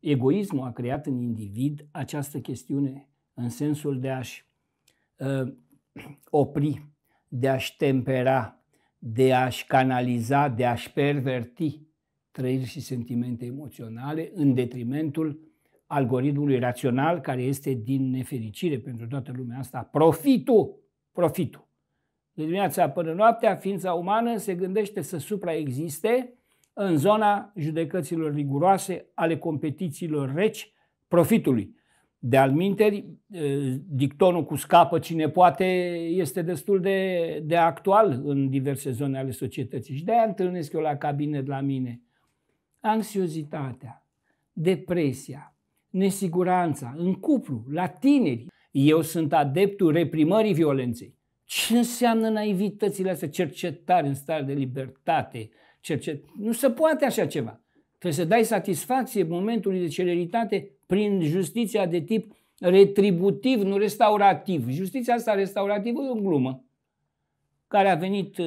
Egoismul a creat în individ această chestiune în sensul de a-și uh, opri, de a-și tempera, de a-și canaliza, de a-și perverti trăiri și sentimente emoționale în detrimentul algoritmului rațional care este din nefericire pentru toată lumea asta profitul, profitul de dimineața până noaptea, ființa umană se gândește să supraexiste în zona judecăților riguroase ale competițiilor reci profitului. De alminteri, dictonul cu scapă cine poate este destul de, de actual în diverse zone ale societății și de-aia întâlnesc eu la cabinet la mine. Anxiozitatea, depresia, nesiguranța în cuplu, la tineri. Eu sunt adeptul reprimării violenței. Ce înseamnă naivitățile astea, cercetare în stare de libertate? Cercet... Nu se poate așa ceva. Trebuie să dai satisfacție momentului de celeritate prin justiția de tip retributiv, nu restaurativ. Justiția asta restaurativă e o glumă care a venit uh,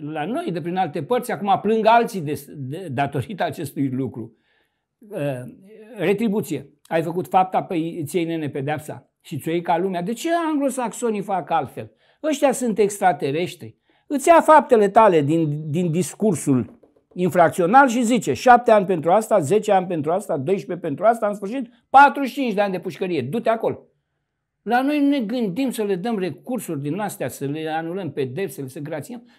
la noi de prin alte părți, acum plâng alții de, de, datorită acestui lucru. Uh, retribuție. Ai făcut fapta, pe păi ei nene pedeapsa și ți ca lumea. De ce anglosaxonii fac altfel? Ăștia sunt extraterestri. Îți ia faptele tale din, din discursul infracțional și zice 7 ani pentru asta, 10 ani pentru asta, 12 pentru asta, în sfârșit 45 de ani de pușcărie. Du-te acolo. La noi ne gândim să le dăm recursuri din astea, să le anulăm pedepsele, să grațiem.